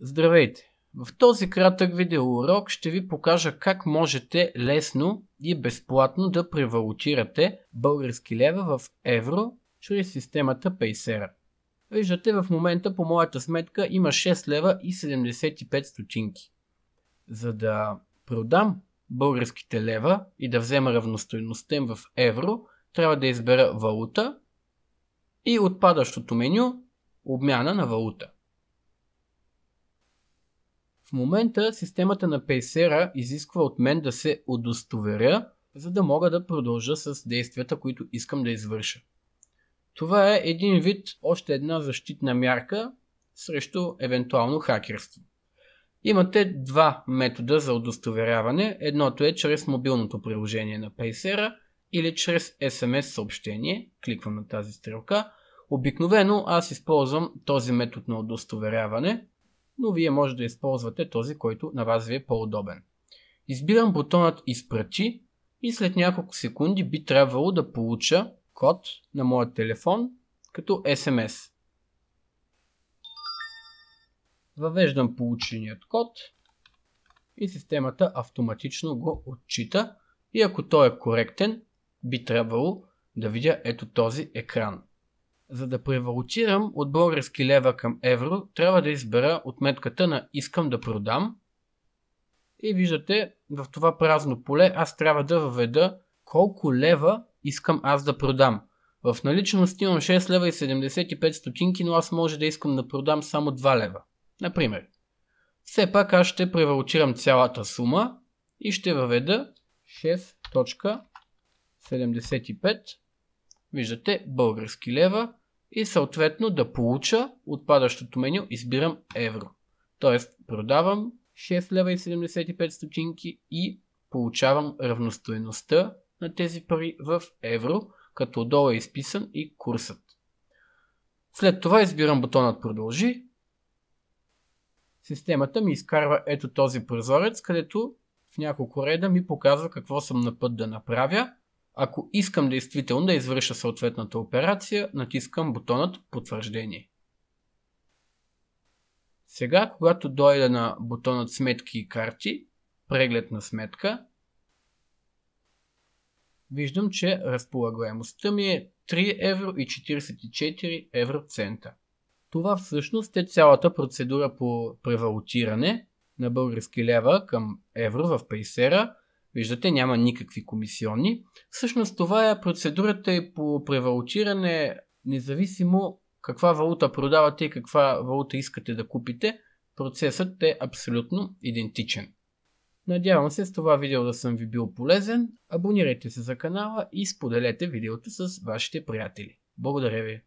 Здравейте! В този кратък видео урок ще ви покажа как можете лесно и безплатно да превалутирате български лева в евро чрез системата Paysera. Виждате в момента по моята сметка има 6 лева и 75 стотинки. За да продам българските лева и да взема равностойността им в евро, трябва да избера валута и отпадащото меню обмяна на валута. В момента системата на пейсера изисква от мен да се удостоверя, за да мога да продължа с действията, които искам да извърша. Това е един вид, още една защитна мярка срещу евентуално хакерство. Имате два метода за удостоверяване. Едното е чрез мобилното приложение на пейсера или чрез SMS съобщение. Кликвам на тази стрелка. Обикновено аз използвам този метод на удостоверяване – но вие може да използвате този, който на вас ви е по-удобен. Избирам бутонът Изпрати и след няколко секунди би трябвало да получа код на моят телефон като SMS. Въвеждам полученият код и системата автоматично го отчита и ако той е коректен, би трябвало да видя ето този екран. За да превалутирам от български лева към евро, трябва да избера отметката на искам да продам. И виждате, в това празно поле аз трябва да въведа колко лева искам аз да продам. В наличност имам 6 лева и 75 стотинки, но аз може да искам да продам само 2 лева. Например. Все пак аз ще превалутирам цялата сума и ще въведа 6.75 виждате български лева и съответно да получа от падащото меню избирам евро. Тоест продавам 6 лева и 75 стотинки и получавам равностоеността на тези пари в евро, като отдолу е изписан и курсът. След това избирам бутонът продължи. Системата ми изкарва ето този прозорец, където в няколко реда ми показва какво съм на път да направя ако искам действително да извърша съответната операция, натискам бутонът Потвърждение. Сега, когато дойда на бутонът Сметки и карти, преглед на сметка, виждам, че разполагаемостта ми е 3 евро и 44 евроцента. Това всъщност е цялата процедура по превалутиране на български лева към евро в пейсера – Виждате, няма никакви комисионни. Всъщност това е процедурата и е по превалутиране, независимо каква валута продавате и каква валута искате да купите, процесът е абсолютно идентичен. Надявам се с това видео да съм ви бил полезен. Абонирайте се за канала и споделете видеото с вашите приятели. Благодаря ви!